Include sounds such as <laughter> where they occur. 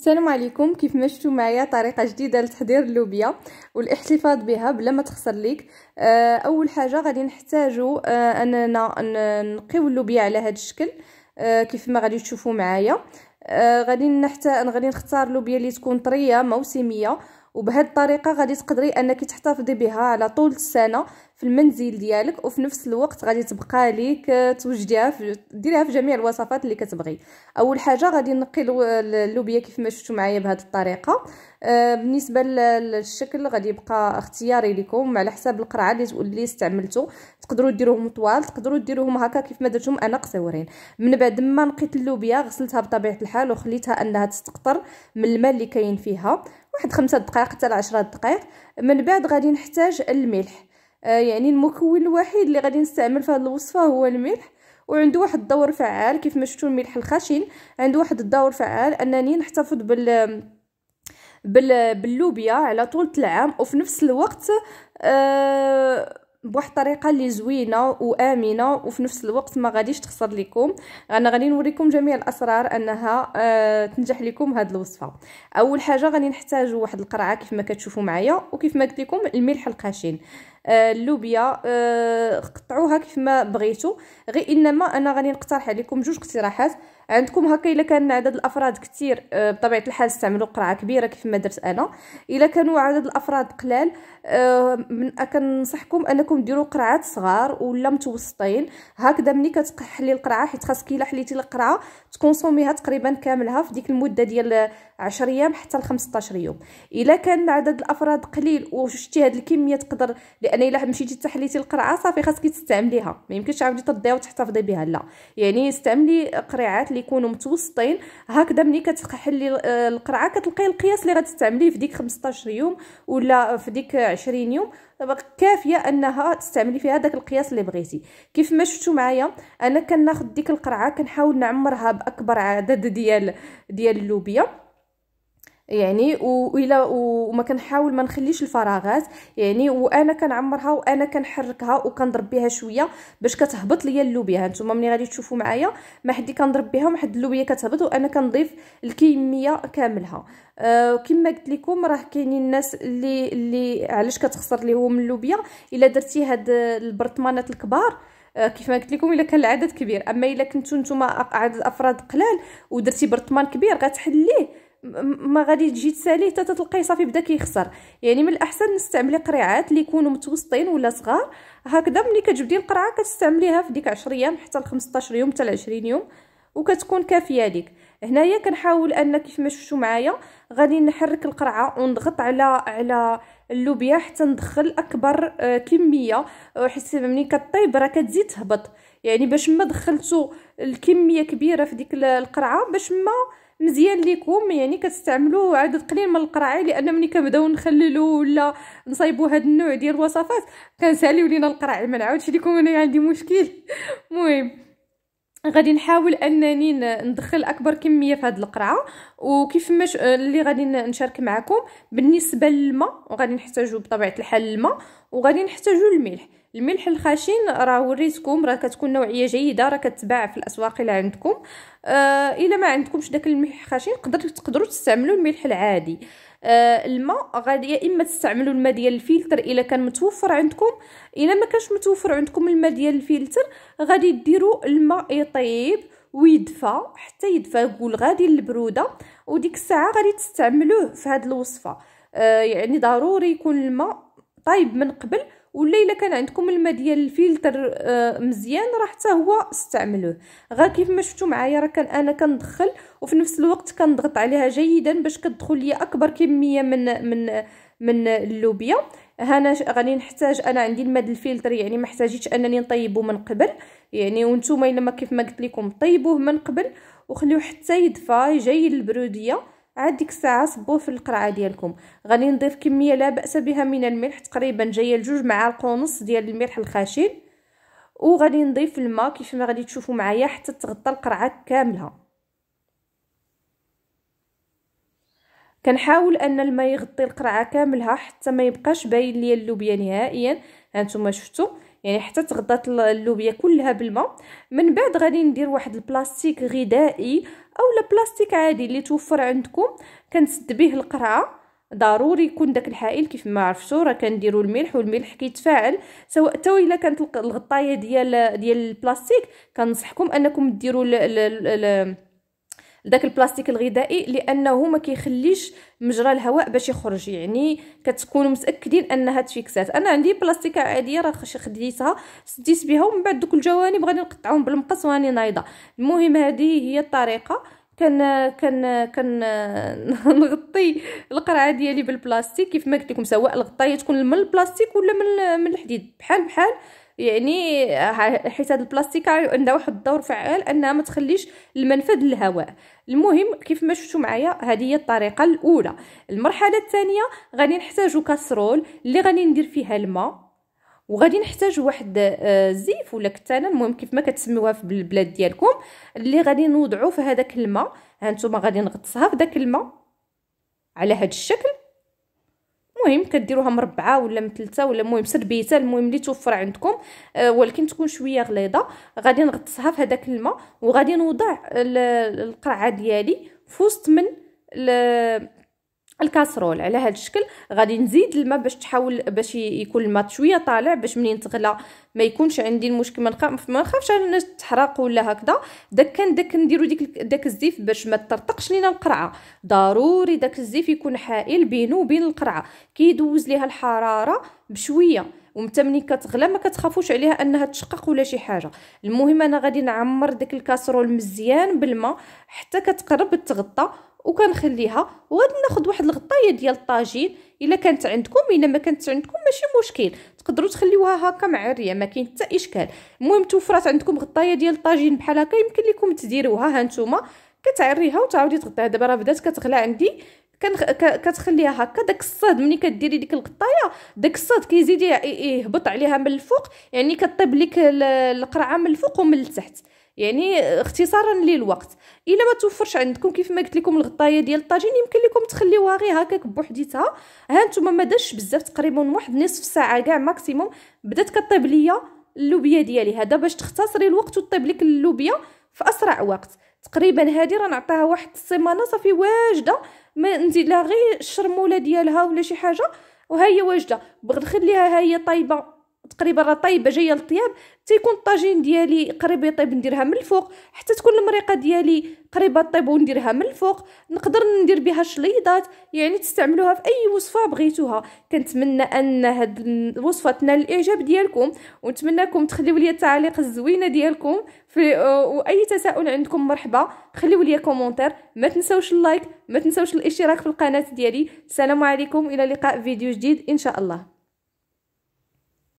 السلام عليكم كيف ما معايا طريقه جديده لتحضير اللوبيا والاحتفاظ بها بلا ما تخسر ليك آه، اول حاجه غادي نحتاجو آه، اننا نقيو اللوبيا على هذا الشكل آه، كيف ما غادي تشوفوا معايا غادي نحتاج غادي نختار لوبيا اللي تكون طريه موسميه وبهاد الطريقه غادي تقدري انك تحتفظي بها على طول السنه في المنزل ديالك وفي نفس الوقت غادي تبقى لك توجديها ديريها في جميع الوصفات اللي كتبغي اول حاجه غادي نقي اللوبيا كيف ما شفتوا معايا بهذه الطريقه آه، بالنسبه للشكل غادي يبقى اختياري لكم على حساب القرعه اللي اللي استعملتو تقدروا ديروهم طوال تقدروا ديروهم هكا كيف ما درتهم انا قصيورين من بعد ما نقيت اللوبيا غسلتها بطبيعه الحال وخليتها انها تستقطر من الماء اللي كاين فيها واحد خمسة دقائق حتى لعشرة دقائق من بعد غادي نحتاج الملح آه يعني المكون الوحيد اللي غادي نستعمل في هذه الوصفه هو الملح وعنده واحد الدور فعال كيف ما شفتوا الملح الخشن عنده واحد الدور فعال انني نحتفظ بال بال باللوبيا على طول العام وفي نفس الوقت آه بواحد الطريقه اللي زوينه وامنه وفي نفس الوقت ما غاديش تخسر لكم انا غادي نوريكم جميع الاسرار انها آه تنجح لكم هاد الوصفه اول حاجه غادي نحتاجوا واحد القرعه كيف ما كتشوفوا معايا وكيف ما قلت لكم الملح القاشين اللوبيا آه، آه، قطعوها كيف ما بغيتو غير انما انا غادي نقترح عليكم جوج اقتراحات عندكم هكا الا كان عدد الافراد كثير آه، بطبيعه الحال استعملوا قرعه كبيره كيف ما درت انا الا كانوا عدد الافراد قلال من كنصحكم انكم ديروا قرعات صغار ولا متوسطين هكذا ملي كتحلي القرعه حيت خاصك الا حليتي القرعه تكونسوميها تقريبا كاملها في ديك المده ديال 10 ايام حتى ل 15 يوم الا كان عدد الافراد قليل وشتي هاد الكميه تقدر لان الا مشيتي تحليتي القرعه صافي خاصك تستعمليها ما يمكنش عاودي تضيها وتحتفظي بها لا يعني استعملي قريعات اللي يكونوا متوسطين هكذا ملي كتحلي القرعه كتلقاي القياس اللي غتستعمليه في ديك 15 يوم ولا في ديك 20 يوم كافيه انها تستعملي فيها داك القياس اللي بغيتي كيف ما شفتوا معايا انا كناخذ ديك القرعه كنحاول نعمرها باكبر عدد ديال ديال اللوبيا يعني وإلا وما كنحاول ما نخليش الفراغات يعني وانا كنعمرها وانا كنحركها وكنضرب بها شويه باش كتهبط ليا اللوبيا هانتوما ملي غادي تشوفوا معايا ما حدي كنضرب بها حد اللوبيا كتهبط وانا كنضيف الكميه كاملها أه كما قلت لكم راه كاينين الناس اللي اللي علاش كتخسر ليهم اللوبيا الا درتي هاد البرطمانات الكبار آه، كيف ما قلت لكم الا كان العدد كبير اما الا كنتو نتوما عدد افراد قلال ودرتي برطمان كبير غتحليه ما غادي تجي تساليه حتى تلقاي صافي بدا كيخسر يعني من الاحسن نستعملي قريعات اللي يكونوا متوسطين ولا صغار هكذا ملي كتجبدي القرعه كتستعمليها في ديك 10 ايام حتى ل 15 يوم حتى ل 20 يوم وكتكون كافيه ليك هنايا كنحاول ان كيف ما شفتوا معايا غادي نحرك القرعه ونضغط على على اللوبيا حتى ندخل اكبر آه، كميه آه، حيت ملي كطيب راه كتزيد تهبط يعني باش ما دخلتو الكميه كبيره في ديك القرعه باش ما مزيان ليكم يعني كتستعملوا عدد قليل من القرعه لان ملي كنبداو نخللو ولا نصايبو هاد النوع ديال الوصفات كنساليو لينا القرعه ما نعاودش ليكم انا عندي مشكل <laughs> المهم غادي نحاول انني ندخل اكبر كميه في هذه القرعه وكيف ما آه، اللي غادي نشارك معكم بالنسبه للماء غادي نحتاجو بطبيعه الحال الماء وغادي نحتاجو الملح الملح الخشن راه وريتكم راه كتكون نوعيه جيده راه كتباع في الاسواق الا عندكم آه الا ما عندكمش داك الملح الخشن تقدروا تستعملوا الملح العادي آه، الماء غادي يا اما تستعملوا الماء ديال الفلتر الا كان متوفر عندكم الا ما كانش متوفر عندكم الماء ديال الفلتر غادي ديروا الماء يطيب ويدفى حتى يدفى قول غادي البروده وديك الساعه غادي تستعملوه في هذه الوصفه آه يعني ضروري يكون الماء طايب من قبل ولا الا كان عندكم الماء ديال الفلتر آه مزيان راه حتى هو استعملوه غير كيف ما شفتوا معايا راه كان انا كندخل وفي نفس الوقت كنضغط عليها جيدا باش كتدخل لي اكبر كميه من من من اللوبيا هنا غادي نحتاج انا عندي الماء الفلتر يعني ما احتاجيتش انني نطيبه من قبل يعني وانتم الا ما كيف ما قلت لكم طيبوه من قبل وخليوه حتى يدفى يجي البروديه عاد ديك الساعه صبوه في القرعه ديالكم غادي نضيف كميه لا باس بها من الملح تقريبا جايه لجوج معالق ونص ديال الملح الخشن وغادي نضيف الماء كيف ما غادي تشوفوا معايا حتى تغطى القرعه كامله كنحاول ان الماء يغطي القرعه كاملها حتى ما يبقاش باين ليا اللوبيا نهائيا هانتوما شفتوا يعني حتى تغطات اللوبيا كلها بالماء من بعد غادي ندير واحد البلاستيك غذائي اولا بلاستيك عادي اللي توفر عندكم كنسد به القرعه ضروري يكون داك الحائل كيف ما عرفتوا راه كنديروا الملح والملح كيتفاعل سواء حتى الا كانت الغطايه ديال ديال البلاستيك كنصحكم انكم ديروا داك البلاستيك الغذائي لانه ما كيخليش مجرى الهواء باش يخرج يعني كتكونوا متاكدين انها تفيكسات انا عندي بلاستيكه عاديه راه خديتها سديت بها ومن بعد دوك الجوانب غادي نقطعهم بالمقص وهاني نايضه المهم هذه هي الطريقه كان كان كان <laughs> نغطي القرعه ديالي بالبلاستيك كيف ما قلت لكم سواء الغطايه تكون من البلاستيك ولا من من الحديد بحال بحال يعني حيت هاد البلاستيك عندها واحد الدور فعال انها ما تخليش المنفذ للهواء المهم كيف ما شفتوا معايا هذه هي الطريقه الاولى المرحله الثانيه غادي نحتاجو كاسرول اللي غادي ندير فيها الماء وغادي نحتاج واحد الزيف آه، ولا كتانه المهم كيف ما كتسميوها في البلاد ديالكم اللي غادي نوضعو في هذاك الماء هانتوما غادي نغطسها في داك الماء على هذا الشكل المهم كديروها مربعه ولا مثلثه ولا المهم سربيته المهم اللي توفر عندكم آه ولكن تكون شويه غليظه غادي نغطسها في هذاك الماء وغادي نوضع القرعه ديالي في وسط من الكاسرول على هذا الشكل غادي نزيد الماء باش تحاول باش يكون الماء شويه طالع باش منين تغلى ما يكونش عندي المشكل ما نخافش انا تحرق ولا هكذا داك كان داك نديرو ديك داك الزيف باش ما ترتقش لينا القرعه ضروري داك الزيف يكون حائل بينو وبين القرعه كيدوز ليها الحراره بشويه ومتى ملي كتغلى ما كتخافوش عليها انها تشقق ولا شي حاجه المهم انا غادي نعمر داك الكاسرول مزيان بالماء حتى كتقرب تغطى وكنخليها وغادي ناخذ واحد الغطايه ديال الطاجين الا كانت عندكم الا ما كانت عندكم ماشي مشكل تقدروا تخليوها هكا معريه ما كاين حتى اشكال المهم توفرات عندكم غطايه ديال الطاجين بحال هكا يمكن لكم تديروها ها نتوما كتعريها وتعاودي تغطيها دابا راه بدات كتغلى عندي كتخليها هكا داك الصاد ملي كديري ديك الغطايه داك الصاد كيزيد يهبط عليها من الفوق يعني كطيب لك القرعه من الفوق ومن التحت يعني اختصارا للوقت الا ما توفرش عندكم كيف ما قلت لكم الغطايه ديال الطاجين يمكن لكم تخليوها غير هكاك بوحديتها ها نتوما ما داش بزاف تقريبا واحد نصف ساعه كاع ماكسيموم بدات كطيب ليا اللوبيا ديالي هذا باش تختصري الوقت وطيب لك اللوبيا في اسرع وقت تقريبا هذه راه نعطيها واحد السيمانه صافي واجده ما نزيد لها غير الشرموله ديالها ولا شي حاجه وهي واجده بغيت نخليها ها هي طايبه تقريبا راه طايبه جايه للطياب تيكون الطاجين ديالي قريب يطيب نديرها من الفوق حتى تكون المريقه ديالي قريبه طيب ونديرها من الفوق نقدر ندير بها شليضات يعني تستعملوها في اي وصفه بغيتوها كنتمنى ان هاد الوصفه تنال الاعجاب ديالكم ونتمناكم تخليو لي التعاليق الزوينه ديالكم في واي تساؤل عندكم مرحبا خليو لي كومونتير ما تنساوش اللايك ما تنساوش الاشتراك في القناه ديالي السلام عليكم الى لقاء فيديو جديد ان شاء الله